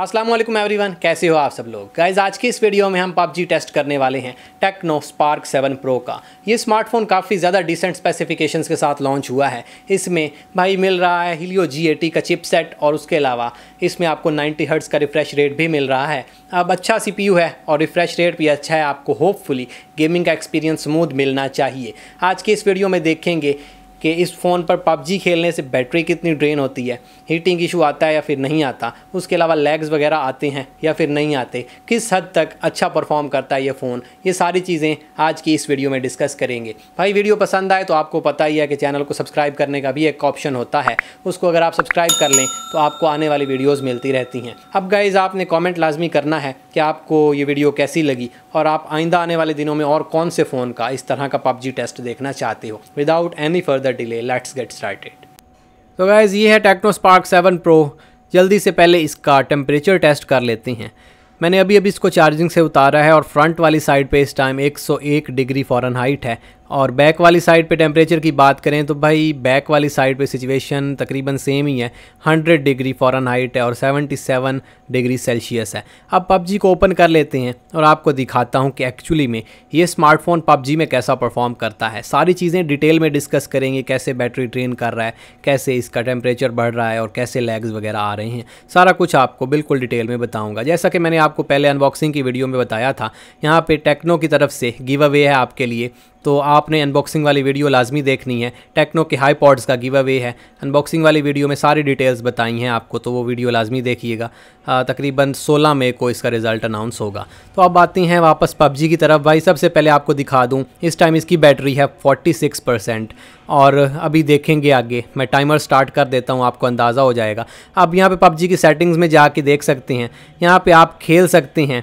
Aslam everyone कैसे हो आप सब लोग गाइज आज की इस वीडियो में हम पबजी टेस्ट करने वाले हैं टेक्नो स्पार्क 7 प्रो का ये स्मार्टफोन काफ़ी ज़्यादा डिसेंट स्पेसिफिकेशंस के साथ लॉन्च हुआ है इसमें भाई मिल रहा है हिलियो जी का चिपसेट और उसके अलावा इसमें आपको 90 हर्ट्स का रिफ्रेश रेट भी मिल रहा है अब अच्छा सी है और रिफ्रेश रेट भी अच्छा है आपको होपफुली गेमिंग का एक्सपीरियंस स्मूथ मिलना चाहिए आज की इस वीडियो में देखेंगे कि इस फ़ोन पर पबजी खेलने से बैटरी कितनी ड्रेन होती है हीटिंग इशू आता है या फिर नहीं आता उसके अलावा लैग्स वगैरह आते हैं या फिर नहीं आते किस हद तक अच्छा परफॉर्म करता है ये फ़ोन ये सारी चीज़ें आज की इस वीडियो में डिस्कस करेंगे भाई वीडियो पसंद आए तो आपको पता ही है कि चैनल को सब्सक्राइब करने का भी एक ऑप्शन होता है उसको अगर आप सब्सक्राइब कर लें तो आपको आने वाली वीडियोज़ मिलती रहती हैं अब गाइज़ आपने कॉमेंट लाजमी करना है कि आपको ये वीडियो कैसी लगी और आप आइंदा आने वाले दिनों में और कौन से फ़ोन का इस तरह का पबजी टेस्ट देखना चाहते हो without any further delay let's get started तो गाइज़ ये है टेक्नो स्पार्क सेवन प्रो जल्दी से पहले इसका टेम्परेचर टेस्ट कर लेते हैं मैंने अभी अभी इसको चार्जिंग से उतारा है और फ्रंट वाली साइड पे इस टाइम 101 डिग्री फॉरन हाइट है और बैक वाली साइड पे टेम्परेचर की बात करें तो भाई बैक वाली साइड पे सिचुएशन तकरीबन सेम ही है 100 डिग्री फॉरन हाइट है और 77 डिग्री सेल्सियस है अब पबजी को ओपन कर लेते हैं और आपको दिखाता हूँ कि एक्चुअली में ये स्मार्टफोन पबजी में कैसा परफॉर्म करता है सारी चीज़ें डिटेल में डिस्कस करेंगे कैसे बैटरी ट्रेन कर रहा है कैसे इसका टेम्परेचर बढ़ रहा है और कैसे लैग्स वगैरह आ रहे हैं सारा कुछ आपको बिल्कुल डिटेल में बताऊँगा जैसा कि मैंने आपको पहले अनबॉक्सिंग की वीडियो में बताया था यहाँ पर टेक्नो की तरफ से गिव अवे है आपके लिए तो आपने अनबॉक्सिंग वाली वीडियो लाजमी देखनी है टेक्नो के हाई पॉड्स का गिव अवे है अनबॉक्सिंग वाली वीडियो में सारी डिटेल्स बताई हैं आपको तो वो वीडियो लाजमी देखिएगा तकरीबन 16 मई को इसका रिज़ल्ट अनाउंस होगा तो अब आती हैं वापस पबजी की तरफ भाई सबसे पहले आपको दिखा दूँ इस टाइम इसकी बैटरी है फोर्टी परसेंट और अभी देखेंगे आगे मैं टाइमर स्टार्ट कर देता हूँ आपको अंदाज़ा हो जाएगा आप यहाँ पर पबजी की सेटिंग्स में जा देख सकते हैं यहाँ पर आप खेल सकते हैं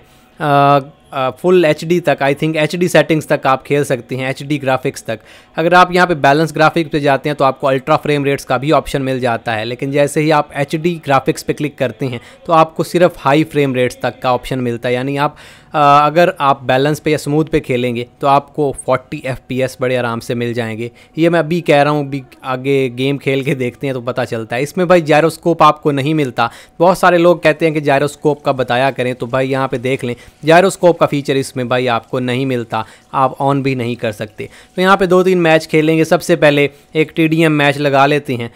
फुल एच तक आई थिंक एच सेटिंग्स तक आप खेल सकते हैं एच ग्राफिक्स तक अगर आप यहाँ पे बैलेंस ग्राफिक्स पे जाते हैं तो आपको अल्ट्रा फ्रेम रेट्स का भी ऑप्शन मिल जाता है लेकिन जैसे ही आप एच ग्राफिक्स पे क्लिक करते हैं तो आपको सिर्फ हाई फ्रेम रेट्स तक का ऑप्शन मिलता है यानी आप आ, अगर आप बैलेंस पे या स्मूथ पे खेलेंगे तो आपको 40 एफ बड़े आराम से मिल जाएंगे ये मैं अभी कह रहा हूँ अभी आगे गेम खेल के देखते हैं तो पता चलता है इसमें भाई जायरोस्कोप आपको नहीं मिलता बहुत सारे लोग कहते हैं कि जायरोस्कोप का बताया करें तो भाई यहाँ पर देख लें जायरोस्कोप का फीचर इसमें भाई आपको नहीं मिलता आप ऑन भी नहीं कर सकते तो यहाँ पे दो तीन मैच खेलेंगे सबसे पहले एक टी मैच लगा लेते हैं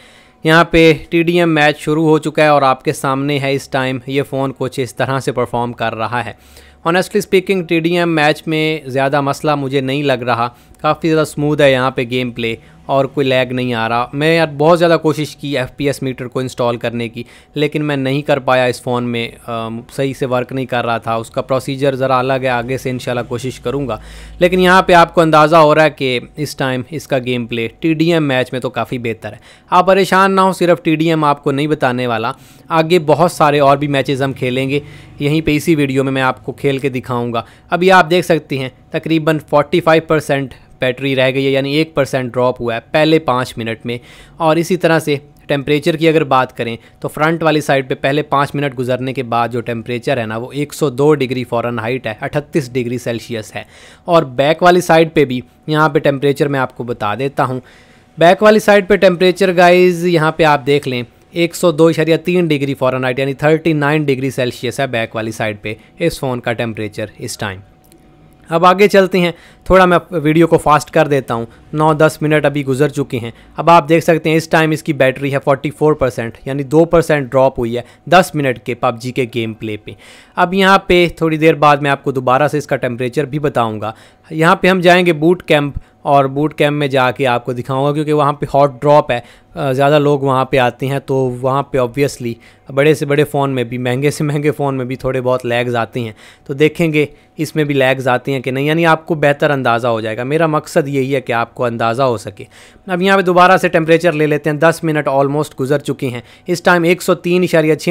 यहाँ पे टी मैच शुरू हो चुका है और आपके सामने है इस टाइम ये फ़ोन कुछ इस तरह से परफॉर्म कर रहा है ऑनेस्टली स्पीकिंग टी मैच में ज़्यादा मसला मुझे नहीं लग रहा काफ़ी ज़्यादा स्मूथ है यहाँ पे गेम प्ले और कोई लैग नहीं आ रहा मैं यार बहुत ज़्यादा कोशिश की एफ मीटर को इंस्टॉल करने की लेकिन मैं नहीं कर पाया इस फ़ोन में आ, सही से वर्क नहीं कर रहा था उसका प्रोसीजर ज़रा अलग है आगे से इन कोशिश करूँगा लेकिन यहाँ पे आपको अंदाज़ा हो रहा है कि इस टाइम इसका गेम प्ले टी मैच में तो काफ़ी बेहतर है आप परेशान ना हो सिर्फ टी आपको नहीं बताने वाला आगे बहुत सारे और भी मैचेज़ हम खेलेंगे यहीं पर इसी वीडियो में मैं आपको खेल के दिखाऊँगा अभी आप देख सकती हैं तकरीबन फाइव परसेंट बैटरी रह गई है यानी एक परसेंट ड्रॉप हुआ है पहले पाँच मिनट में और इसी तरह से टेम्परेचर की अगर बात करें तो फ्रंट वाली साइड पे पहले पाँच मिनट गुजरने के बाद जो टेम्परेचर है ना वो 102 डिग्री फॉरन हाइट है 38 डिग्री सेल्सियस है और बैक वाली साइड पे भी यहाँ पे टेम्परेचर मैं आपको बता देता हूँ बैक वाली साइड पे टेम्परेचर गाइज यहाँ पे आप देख लें एक सौ दो इशारिया तीन डिग्री फॉरन हाइट यानी थर्टी नाइन डिग्री सेल्सियस है बैक वाली साइड पर इस फ़ोन का टेम्परेचर इस टाइम अब आगे चलते हैं थोड़ा मैं वीडियो को फास्ट कर देता हूँ नौ दस मिनट अभी गुजर चुके हैं अब आप देख सकते हैं इस टाइम इसकी बैटरी है 44 परसेंट यानी दो परसेंट ड्रॉप हुई है दस मिनट के पबजी के गेम प्ले पे अब यहाँ पे थोड़ी देर बाद मैं आपको दोबारा से इसका टेम्परेचर भी बताऊँगा यहाँ पर हम जाएँगे बूट कैंप और बूट कैम्प में जाके आपको दिखाऊंगा क्योंकि वहाँ पे हॉट ड्रॉप है ज़्यादा लोग वहाँ पे आते हैं तो वहाँ पे ऑब्वियसली बड़े से बड़े फ़ोन में भी महंगे से महंगे फ़ोन में भी थोड़े बहुत लैग्स आते हैं तो देखेंगे इसमें भी लैग्स आती हैं कि नहीं यानी आपको बेहतर अंदाज़ा हो जाएगा मेरा मकसद यही है कि आपको अंदाज़ा हो सके अब यहाँ पर दोबारा से टेम्परेचर ले लेते हैं दस मिनट ऑलमोस्ट गुजर चुके हैं इस टाइम एक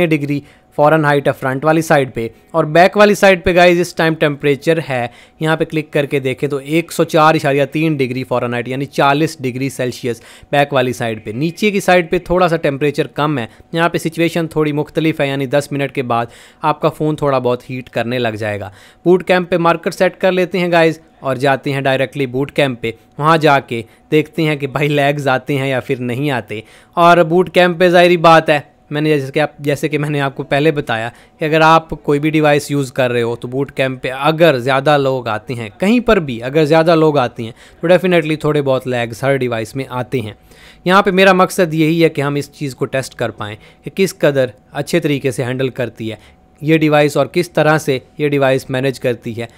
डिग्री फॉरन हाइट है फ्रंट वाली साइड पे और बैक वाली साइड पे गाइज इस टाइम टेम्परेचर है यहाँ पे क्लिक करके देखें तो एक सौ चार इशारिया तीन डिग्री फॉरन हाइट यानी चालीस डिग्री सेल्सियस बैक वाली साइड पे नीचे की साइड पे थोड़ा सा टेम्परेचर कम है यहाँ पे सिचुएशन थोड़ी मुख्तलिफ है यानी दस मिनट के बाद आपका फ़ोन थोड़ा बहुत हीट करने लग जाएगा बूट कैंप पर मार्कर सेट कर लेते हैं गाइज़ और जाते हैं डायरेक्टली बूट कैंप पे वहाँ जाके देखते हैं कि भाई लैग्स आते हैं या फिर नहीं आते और बूट कैंप पे ज़ाहरी बात है मैंने जैसे कि आप जैसे कि मैंने आपको पहले बताया कि अगर आप कोई भी डिवाइस यूज़ कर रहे हो तो बूट कैंप पे अगर ज़्यादा लोग आते हैं कहीं पर भी अगर ज़्यादा लोग आते हैं तो डेफ़िनेटली थोड़े बहुत लैग्स हर डिवाइस में आते हैं यहाँ पे मेरा मकसद यही है कि हम इस चीज़ को टेस्ट कर पाएँ कि किस कदर अच्छे तरीके से हैंडल करती है ये डिवाइस और किस तरह से ये डिवाइस मैनेज करती है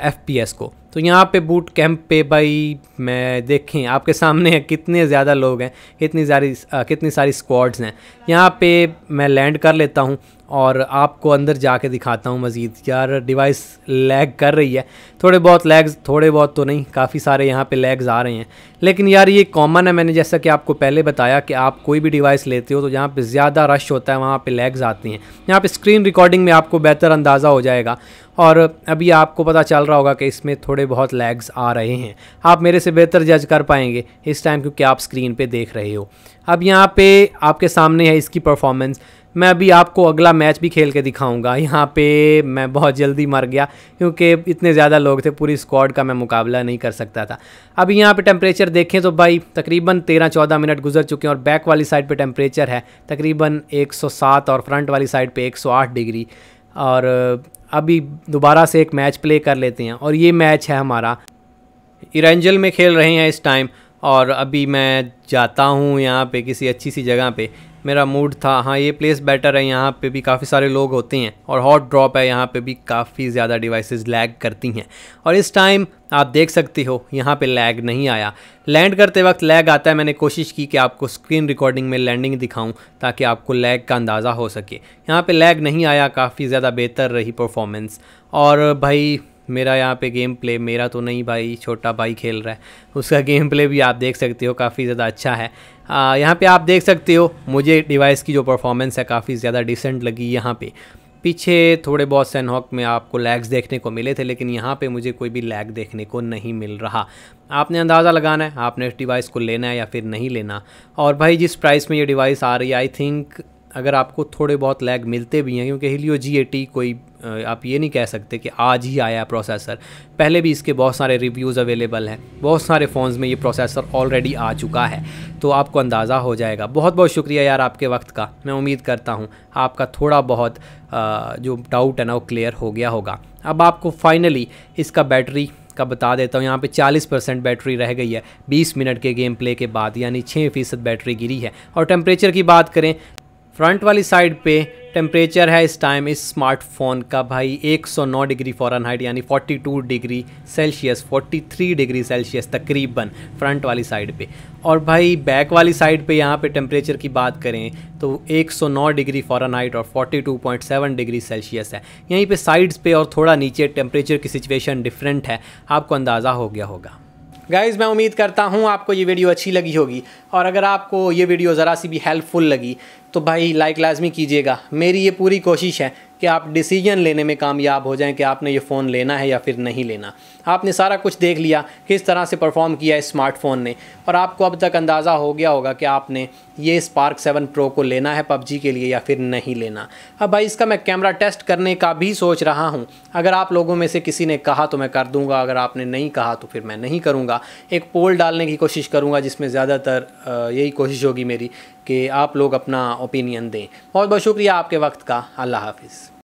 एफ को तो यहाँ पे बूट कैंप पे भाई मैं देखें आपके सामने है कितने ज़्यादा लोग हैं कितनी सारी कितनी सारी स्क्वाड्स हैं यहाँ पे मैं लैंड कर लेता हूँ और आपको अंदर जाके दिखाता हूँ मज़ीद यार डिवाइस लैग कर रही है थोड़े बहुत लैग्स थोड़े बहुत तो नहीं काफ़ी सारे यहाँ पे लैग्स आ रहे हैं लेकिन यार ये कॉमन है मैंने जैसा कि आपको पहले बताया कि आप कोई भी डिवाइस लेते हो तो जहाँ पे ज़्यादा रश होता है वहाँ पे लैग्स आती हैं यहाँ पे स्क्रीन रिकॉर्डिंग में आपको बेहतर अंदाज़ा हो जाएगा और अभी आपको पता चल रहा होगा कि इसमें थोड़े भी बहुत लैग्स आ रहे हैं आप मेरे से बेहतर जज कर पाएंगे इस टाइम क्योंकि आप स्क्रीन पे देख रहे हो अब यहाँ पे आपके सामने है इसकी परफॉर्मेंस मैं अभी आपको अगला मैच भी खेल के दिखाऊंगा यहाँ पे मैं बहुत जल्दी मर गया क्योंकि इतने ज़्यादा लोग थे पूरी स्क्वाड का मैं मुकाबला नहीं कर सकता था अभी यहाँ पे टेम्परेचर देखें तो भाई तकरीबन 13-14 मिनट गुजर चुके हैं और बैक वाली साइड पे टेम्परेचर है तकरीबन 107 और फ्रंट वाली साइड पे 108 डिग्री और अभी दोबारा से एक मैच प्ले कर लेते हैं और ये मैच है हमारा इरेंजल में खेल रहे हैं इस टाइम और अभी मैं जाता हूँ यहाँ पे किसी अच्छी सी जगह पे मेरा मूड था हाँ ये प्लेस बेटर है यहाँ पे भी काफ़ी सारे लोग होते हैं और हॉट ड्रॉप है यहाँ पे भी काफ़ी ज़्यादा डिवाइसेस लैग करती हैं और इस टाइम आप देख सकते हो यहाँ पे लैग नहीं आया लैंड करते वक्त लैग आता है मैंने कोशिश की कि आपको स्क्रीन रिकॉर्डिंग में लैंडिंग दिखाऊं ताकि आपको लैग का अंदाज़ा हो सके यहाँ पे लैग नहीं आया काफ़ी ज़्यादा बेहतर रही परफॉर्मेंस और भाई मेरा यहाँ पे गेम प्ले मेरा तो नहीं भाई छोटा भाई खेल रहा है उसका गेम प्ले भी आप देख सकते हो काफ़ी ज़्यादा अच्छा है यहाँ पे आप देख सकते हो मुझे डिवाइस की जो परफॉर्मेंस है काफ़ी ज़्यादा डिसेंट लगी यहाँ पे पीछे थोड़े बहुत सैनहॉक में आपको लैग्स देखने को मिले थे लेकिन यहाँ पे मुझे कोई भी लैग देखने को नहीं मिल रहा आपने अंदाज़ा लगाना है आपने इस डिवाइस को लेना है या फिर नहीं लेना और भाई जिस प्राइस में ये डिवाइस आ रही है आई थिंक अगर आपको थोड़े बहुत लैग मिलते भी हैं क्योंकि हिलियो जी एटी कोई आप ये नहीं कह सकते कि आज ही आया प्रोसेसर पहले भी इसके बहुत सारे रिव्यूज़ अवेलेबल हैं बहुत सारे फ़ोन्स में ये प्रोसेसर ऑलरेडी आ चुका है तो आपको अंदाज़ा हो जाएगा बहुत बहुत शुक्रिया यार आपके वक्त का मैं उम्मीद करता हूँ आपका थोड़ा बहुत जो डाउट है ना वो क्लियर हो गया होगा अब आपको फाइनली इसका बैटरी का बता देता हूँ यहाँ पे 40 परसेंट बैटरी रह गई है 20 मिनट के गेम प्ले के बाद यानी 6 फीसद बैटरी गिरी है और टेम्परेचर की बात करें फ्रंट वाली साइड पे टेम्परेचर है इस टाइम इस स्मार्टफोन का भाई 109 डिग्री फॉरन हाइट यानी 42 डिग्री सेल्सियस 43 डिग्री सेल्सियस तकरीबन फ्रंट वाली साइड पे और भाई बैक वाली साइड पे यहाँ पे टेम्परेचर की बात करें तो 109 डिग्री फॉरन हाइट और 42.7 डिग्री सेल्सियस है यहीं पे साइड्स पे और थोड़ा नीचे टेम्परेचर की सिचुएशन डिफरेंट है आपको अंदाज़ा हो गया होगा गाइज़ मैं उम्मीद करता हूँ आपको ये वीडियो अच्छी लगी होगी और अगर आपको ये वीडियो ज़रा सी भी हेल्पफुल लगी तो भाई लाइक लाजमी कीजिएगा मेरी ये पूरी कोशिश है कि आप डिसीजन लेने में कामयाब हो जाएं कि आपने ये फ़ोन लेना है या फिर नहीं लेना आपने सारा कुछ देख लिया किस तरह से परफॉर्म किया इस स्मार्टफोन ने और आपको अब तक अंदाज़ा हो गया होगा कि आपने ये स्पार्क सेवन प्रो को लेना है पबजी के लिए या फिर नहीं लेना अब भाई इसका मैं कैमरा टेस्ट करने का भी सोच रहा हूँ अगर आप लोगों में से किसी ने कहा तो मैं कर दूँगा अगर आपने नहीं कहा तो फिर मैं नहीं करूँगा एक पोल डालने की कोशिश करूँगा जिसमें ज़्यादातर यही कोशिश होगी मेरी कि आप लोग अपना ओपिनियन दें बहुत बहुत शुक्रिया आपके वक्त का अल्लाह हाफिज़